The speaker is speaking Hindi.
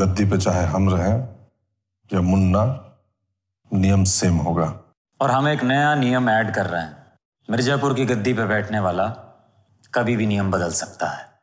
गद्दी पे चाहे हम रहें या मुन्ना नियम सेम होगा और हम एक नया नियम ऐड कर रहे हैं मिर्जापुर की गद्दी पे बैठने वाला कभी भी नियम बदल सकता है